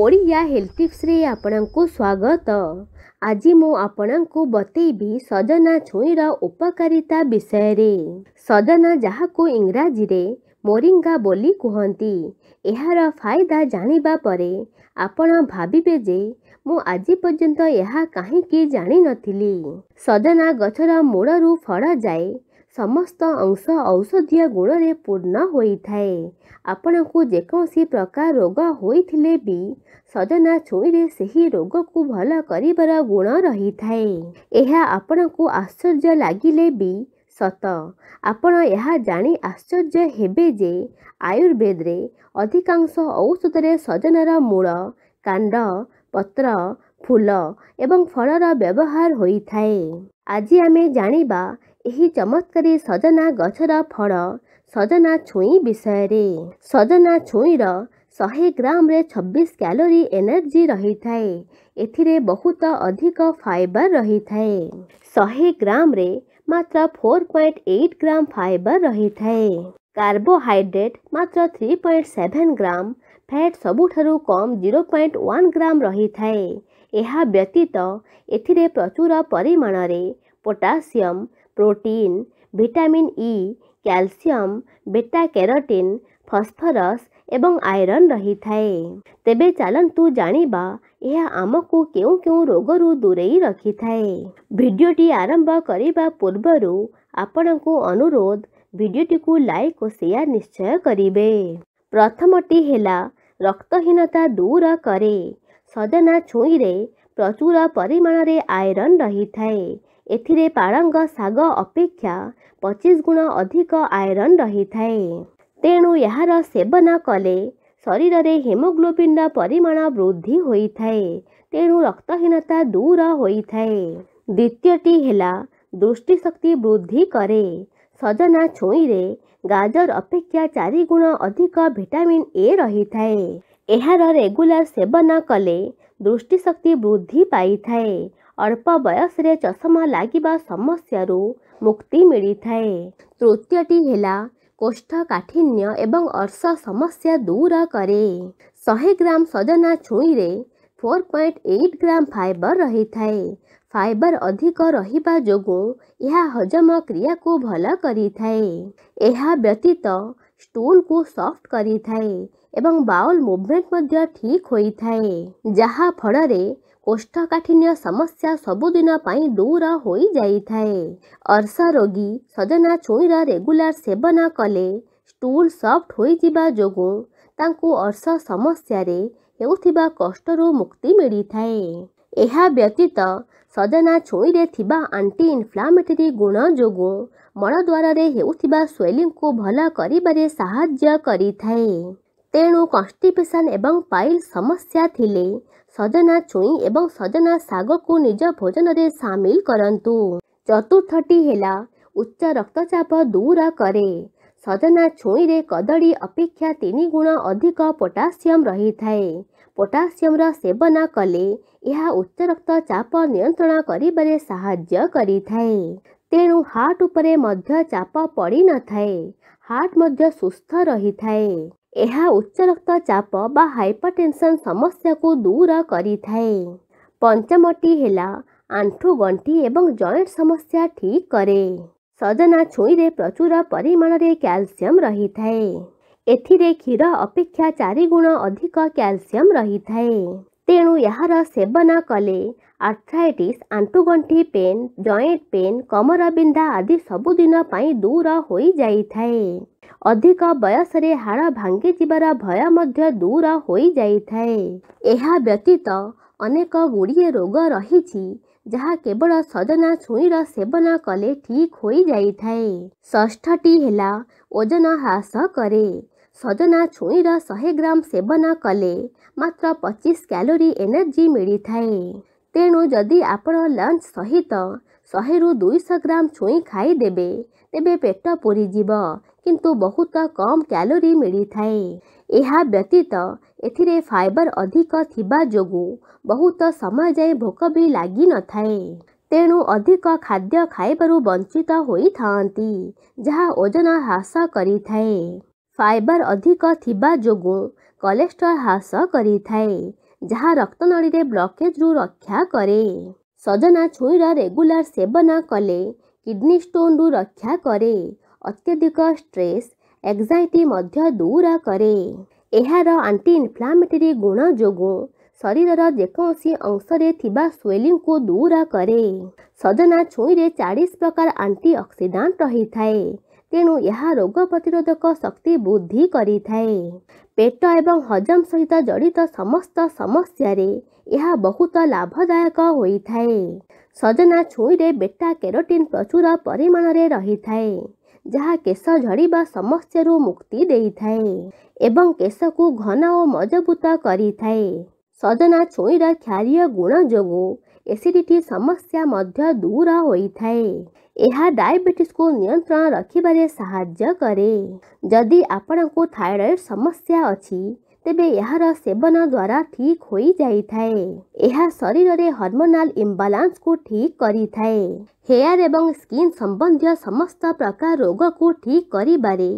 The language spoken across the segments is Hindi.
ଓଡ଼ିଆ ହେଲ୍ଥ ଟିପ୍ସରେ ଆପଣଙ୍କୁ ସ୍ୱାଗତ ଆଜି ମୁଁ ଆପଣଙ୍କୁ ବତେଇବି ସଜନା ଛୁଇଁର ଉପକାରିତା ବିଷୟରେ ସଜନା ଯାହାକୁ ଇଂରାଜୀରେ ମୋରିଙ୍ଗା ବୋଲି କୁହନ୍ତି ଏହାର ଫାଇଦା ଜାଣିବା ପରେ ଆପଣ ଭାବିବେ ଯେ ମୁଁ ଆଜି ପର୍ଯ୍ୟନ୍ତ ଏହା କାହିଁକି ଜାଣିନଥିଲି ସଜନା ଗଛର ମୂଳରୁ ଫଳ ଯାଏ ସମସ୍ତ ଅଂଶ ଔଷଧୀୟ ଗୁଣରେ ପୂର୍ଣ୍ଣ ହୋଇଥାଏ ଆପଣଙ୍କୁ ଯେକୌଣସି ପ୍ରକାର ରୋଗ ହୋଇଥିଲେ ବି ସଜନା ଛୁଇଁରେ ସେହି ରୋଗକୁ ଭଲ କରିବାର ଗୁଣ ରହିଥାଏ ଏହା ଆପଣଙ୍କୁ ଆଶ୍ଚର୍ଯ୍ୟ ଲାଗିଲେ ବି ସତ ଆପଣ ଏହା ଜାଣି ଆଶ୍ଚର୍ଯ୍ୟ ହେବେ ଯେ ଆୟୁର୍ବେଦରେ ଅଧିକାଂଶ ଔଷଧରେ ସଜନାର ମୂଳ କାଣ୍ଡ ପତ୍ର ଫୁଲ ଏବଂ ଫଳର ବ୍ୟବହାର ହୋଇଥାଏ ଆଜି ଆମେ ଜାଣିବା चमत्कार सजना गचर फल सजना छुई विषय सजना छुईर शहे ग्राम ग्राम्रे छब्बीस क्यालोरी एनर्जी रही थाए ए बहुत अधिक फाइबर रही थाए शहे ग्राम्रे मात्र four point eight gram fibre रही थाए कार्बोहड्रेट मात्र three point seven gram fat सबुठ कम जीरो पॉइंट वन ग्राम रही थाए यह व्यतीत एचुर परिमाण में potassium protein vitamin E calcium beta carotene phosphorus ଏବଂ ଆଇରନ୍ ରହିଥାଏ ତେବେ ଚାଲନ୍ତୁ ଜାଣିବା ଏହା ଆମକୁ କେଉଁ କେଉଁ ରୋଗରୁ ଦୂରେଇ ରଖିଥାଏ ଭିଡ଼ିଓଟି ଆରମ୍ଭ କରିବା ପୂର୍ବରୁ ଆପଣଙ୍କୁ ଅନୁରୋଧ ଭିଡ଼ିଓଟିକୁ ଲାଇକ୍ ଓ ସେୟାର ନିଶ୍ଚୟ କରିବେ ପ୍ରଥମଟି ହେଲା ରକ୍ତହୀନତା ଦୂର କରେ ସଜନା ଛୁଇଁରେ ପ୍ରଚୁର ପରିମାଣରେ ଆଇରନ୍ ରହିଥାଏ एारंग शाग अपेक्षा पचीस गुण अधिक आयरन रही था तेणु यार सेवन कले शरीर में हिमोग्लोबिन परिमाण वृद्धि होता है तेणु रक्तहीनता दूर होता है द्वितीयटी है दृष्टिशक्ति वृद्धि कै सजना छुईरे गाजर अपेक्षा चार गुण अधिक भिटामिन ए रही थाए यार रेगुला सेवन कले दृष्टिशक्ति वृद्धि पाई अर्पा बयस रे चसमा लागिबा समस्या रो मुक्ती मिडि थै त्रूत्याटी हिला कोष्था काठिन्य एवं अर्षा समस्या दूर करे सहे ग्राम सजना छुई four point eight gram fibre रही थाए फाइबर अधिक रहा जो यह हजम क्रिया को भल करतीत स्टूल को सफ्ट एवं बाउल मूवमेंट ठीक होता है फल कोष्ठकाठिन्य समस्या सबुदिन दूर हो जाए अर्स रोगी सजना छुईर रेगुलर सेवन कले स्टूल सफ्ट हो अर्स समस्या रे, ହେଉଥିବା କଷ୍ଟରୁ ମୁକ୍ତି ମିଳିଥାଏ ଏହା ବ୍ୟତୀତ ସଜନା ଛୁଇଁରେ ଥିବା ଆଣ୍ଟି ଇନଫ୍ଲାମେଟେରୀ ଗୁଣ ଯୋଗୁଁ ମଳଦ୍ୱାରରେ ହେଉଥିବା ସ୍ୱେଲିଂକୁ ଭଲ କରିବାରେ ସାହାଯ୍ୟ କରିଥାଏ ତେଣୁ କନଷ୍ଟିପେସନ୍ ଏବଂ ପାଇଲ୍ ସମସ୍ୟା ଥିଲେ ସଜନା ଛୁଇଁ ଏବଂ ସଜନା ଶାଗକୁ ନିଜ ଭୋଜନରେ ସାମିଲ କରନ୍ତୁ ଚତୁର୍ଥଟି ହେଲା ଉଚ୍ଚ ରକ୍ତଚାପ ଦୂର କରେ सजना छुइँ कदी अपेक्षा तिन गुण अधिक पोटासियम रहिथाए पोटासियम र सेवन कले उच्चरक्त चाप नियन्त्रण गराए तेणु हार्ट उपप पडिन हार्ट सुस्थ रहिथाए यहाँ उच्चरक्त चाप बा हपरटेनसन समस्याको दूरक पञ्चमटी होला आन्ठु गन्ठी ए जयट समस्या ठिक करे ସଜନା ଛୁଇଁରେ ପ୍ରଚୁର ପରିମାଣରେ କ୍ୟାଲସିୟମ୍ ରହିଥାଏ ଏଥିରେ କ୍ଷୀର ଅପେକ୍ଷା ଚାରିଗୁଣ ଅଧିକ କ୍ୟାଲସିୟମ୍ ରହିଥାଏ ତେଣୁ ଏହାର ସେବନ କଲେ ଆର୍ଥ୍ରାଇଟିସ୍ ଆଣ୍ଠୁଗଣ୍ଠି ପେନ୍ ଜଏଣ୍ଟ ପେନ୍ କମର ବିନ୍ଧା ଆଦି ସବୁଦିନ ପାଇଁ ଦୂର ହୋଇଯାଇଥାଏ ଅଧିକ ବୟସରେ ହାଡ଼ ଭାଙ୍ଗିଯିବାର ଭୟ ମଧ୍ୟ ଦୂର ହୋଇଯାଇଥାଏ ଏହା ବ୍ୟତୀତ ଅନେକ ଗୁଡ଼ିଏ ରୋଗ ରହିଛି जहा केवल सजना छुइँ र सेवन कले ठीक होई जाई ठिक ओजना हास करे। सजना छुइँ र शे ग्राम सेवन कले म 25 क्यालोरी एनर्जी मिले तेणु जति आप लु दुई 200 ग्राम छुइँ खाइदेव तेबेर पेट पोरि बहुत कम क्यालरी व्यतीत एथिरे फाइबर अधिक बहुत समय लागी न थाए तेणु अधिक खाद्य खाइबारु वञ्चित हुँदै जहाँ ओजन ह्रास फाइबर अधिकु कले हास गरिक्त रे ब्लॉकेज रु रक्षा करे सजना छुई र ुलर सेवन कले स्टोन रु रक्षा करे अत्यधिक स्ट्रेस मध्य दूर करे आन्टी इन्फ्लामेटेरी गुण जो शरीर थिबा अंशले को दूर करे सजना छुइँ र चालिस प्रकार आन्टी रही थाए तेनु यहा रोग प्रतिरोधक शक्ति करी थाए पेट एवं हजम सहित जडित समस्त समस्या रे यहा बहुत लाभदायक होई थाए सजना छुइँ र बेटा केरोटिन प्रचुर परिमाण रे रही थाए ଯାହା କେଶ ଝଡ଼ିବା ସମସ୍ୟାରୁ ମୁକ୍ତି ଦେଇଥାଏ ଏବଂ କେଶକୁ ଘନ ଓ ମଜବୁତ କରିଥାଏ ସଜନା ଛୁଇଁର କ୍ଷାରୀୟ ଗୁଣ ଯୋଗୁଁ ଏସିଡ଼ିଟି ସମସ୍ୟା ମଧ୍ୟ ଦୂର ହୋଇଥାଏ ଏହା ଡାଇବେଟିସ୍କୁ ନିୟନ୍ତ୍ରଣ ରଖିବାରେ ସାହାଯ୍ୟ କରେ ଯଦି ଆପଣଙ୍କୁ ଥାଇରଏଡ଼୍ ସମସ୍ୟା ଅଛି ତେବେ ଏହାର ସେବନ ଦ୍ୱାରା ଠିକ୍ ହୋଇଯାଇଥାଏ ଏହା ଶରୀରରେ ହର୍ମୋନାଲ ଇମ୍ବାଲାନ୍ସକୁ ଠିକ୍ କରିଥାଏ ହେୟାର ଏବଂ ସ୍କିନ୍ ସମ୍ବନ୍ଧୀୟ ସମସ୍ତ ପ୍ରକାର ରୋଗକୁ ଠିକ୍ କରିବାରେ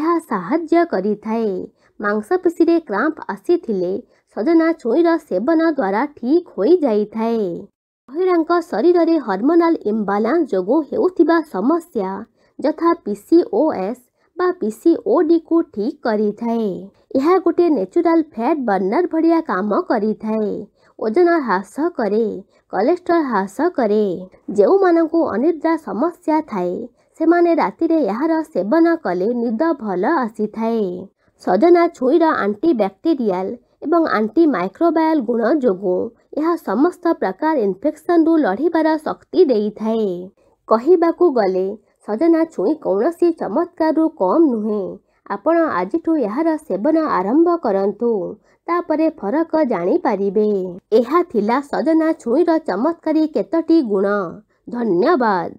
ଏହା ସାହାଯ୍ୟ କରିଥାଏ ମାଂସପେଶୀରେ କ୍ରାମ୍ପ ଆସିଥିଲେ ସଜନା ଛୁଇଁର ସେବନ ଦ୍ୱାରା ଠିକ୍ ହୋଇଯାଇଥାଏ ମହିଳାଙ୍କ ଶରୀରରେ ହର୍ମୋନାଲ ଇମ୍ବାଲାନ୍ସ ଯୋଗୁଁ ହେଉଥିବା ସମସ୍ୟା ଯଥା ପିସିଓଏସ୍ ବା ପିସିଓଡିକୁ ଠିକ୍ କରିଥାଏ ଏହା ଗୋଟିଏ ନେଚୁରାଲ ଫ୍ୟାଟ୍ ବର୍ଣ୍ଣର ଭଳିଆ କାମ କରିଥାଏ ଓଜନ ହ୍ରାସ କରେ କୋଲେଷ୍ଟ୍ରଲ୍ ହ୍ରାସ କରେ ଯେଉଁମାନଙ୍କୁ ଅନିଦ୍ରା ସମସ୍ୟା ଥାଏ ସେମାନେ ରାତିରେ ଏହାର ସେବନ କଲେ ନିଦ ଭଲ ଆସିଥାଏ ସଜନା ଛୁଇଁର ଆଣ୍ଟି ବ୍ୟାକ୍ଟେରିଆଲ୍ ଏବଂ ଆଣ୍ଟି ମାଇକ୍ରୋବାୟାଲ୍ ଗୁଣ ଯୋଗୁଁ ଏହା ସମସ୍ତ ପ୍ରକାର ଇନଫେକ୍ସନ୍ରୁ ଲଢ଼ିବାର ଶକ୍ତି ଦେଇଥାଏ କହିବାକୁ ଗଲେ ସଜନା ଛୁଇଁ କୌଣସି ଚମତ୍କାରରୁ କମ୍ ନୁହେଁ ଆପଣ ଆଜିଠୁ ଏହାର ସେବନ ଆରମ୍ଭ କରନ୍ତୁ ତାପରେ ଫରକ ଜାଣିପାରିବେ ଏହା ଥିଲା ସଜନା ଛୁଇଁର ଚମତ୍କାରୀ କେତୋଟି ଗୁଣ ଧନ୍ୟବାଦ